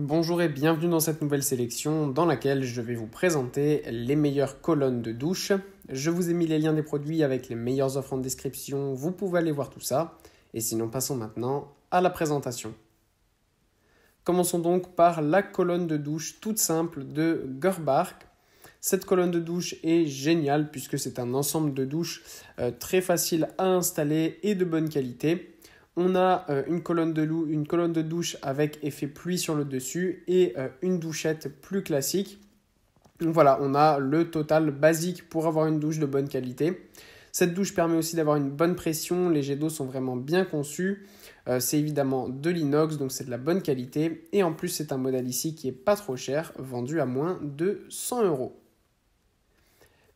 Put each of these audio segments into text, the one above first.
Bonjour et bienvenue dans cette nouvelle sélection dans laquelle je vais vous présenter les meilleures colonnes de douche. Je vous ai mis les liens des produits avec les meilleures offres en description, vous pouvez aller voir tout ça. Et sinon passons maintenant à la présentation. Commençons donc par la colonne de douche toute simple de Gerbark. Cette colonne de douche est géniale puisque c'est un ensemble de douches euh, très facile à installer et de bonne qualité. On a euh, une, colonne de loup, une colonne de douche avec effet pluie sur le dessus et euh, une douchette plus classique. Donc voilà, on a le total basique pour avoir une douche de bonne qualité. Cette douche permet aussi d'avoir une bonne pression, les jets d'eau sont vraiment bien conçus. Euh, c'est évidemment de l'inox, donc c'est de la bonne qualité. Et en plus, c'est un modèle ici qui est pas trop cher, vendu à moins de 100 euros.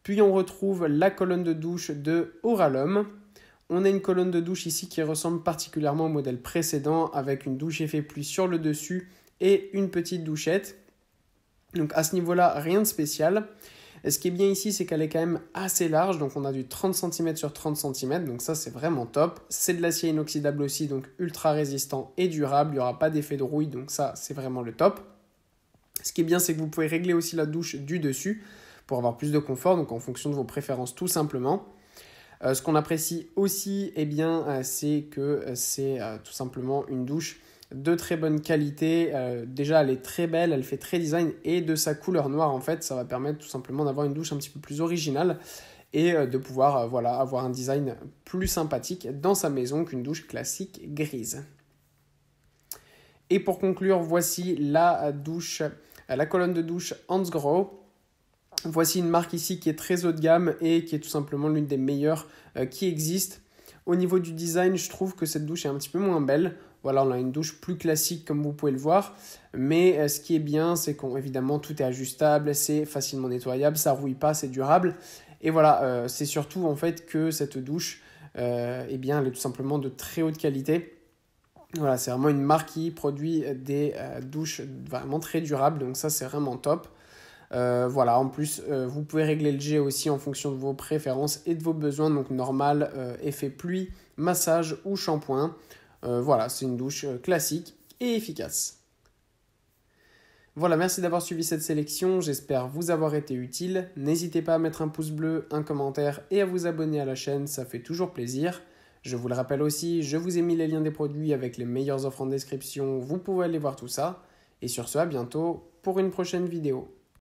Puis on retrouve la colonne de douche de Oralum. On a une colonne de douche ici qui ressemble particulièrement au modèle précédent avec une douche effet pluie sur le dessus et une petite douchette. Donc à ce niveau-là, rien de spécial. ce qui est bien ici, c'est qu'elle est quand même assez large, donc on a du 30 cm sur 30 cm, donc ça c'est vraiment top. C'est de l'acier inoxydable aussi, donc ultra résistant et durable, il n'y aura pas d'effet de rouille, donc ça c'est vraiment le top. Ce qui est bien, c'est que vous pouvez régler aussi la douche du dessus pour avoir plus de confort, donc en fonction de vos préférences tout simplement. Euh, ce qu'on apprécie aussi, eh bien, euh, c'est que euh, c'est tout simplement une douche de très bonne qualité. déjà, elle est très belle, elle fait très design et de sa couleur noire, en fait, ça va permettre tout simplement d'avoir une douche un petit peu plus originale et de pouvoir voilà, avoir un design plus sympathique dans sa maison qu'une douche classique grise. Et pour conclure, voici la douche, la colonne de douche Hansgrohe. Voici une marque ici qui est très haut de gamme et qui est tout simplement l'une des meilleures euh, qui existe. Au niveau du design, je trouve que cette douche est un petit peu moins belle. Voilà, on a une douche plus classique comme vous pouvez le voir. Mais euh, ce qui est bien, c'est qu'évidemment tout est ajustable, c'est facilement nettoyable, ça rouille pas, c'est durable. Et voilà, euh, c'est surtout en fait que cette douche, eh bien, elle est tout simplement de très haute qualité. Voilà, c'est vraiment une marque qui produit des douches vraiment très durables, donc ça c'est vraiment top. Euh, voilà, en plus, euh, vous pouvez régler le jet aussi en fonction de vos préférences et de vos besoins. Donc normal, euh, effet pluie, massage ou shampoing. voilà, c'est une douche classique et efficace. Voilà, merci d'avoir suivi cette sélection, j'espère vous avoir été utile. N'hésitez pas à mettre un pouce bleu, un commentaire et à vous abonner à la chaîne, ça fait toujours plaisir. Je vous le rappelle aussi, je vous ai mis les liens des produits avec les meilleures offres en description, vous pouvez aller voir tout ça. Et sur ce, à bientôt pour une prochaine vidéo.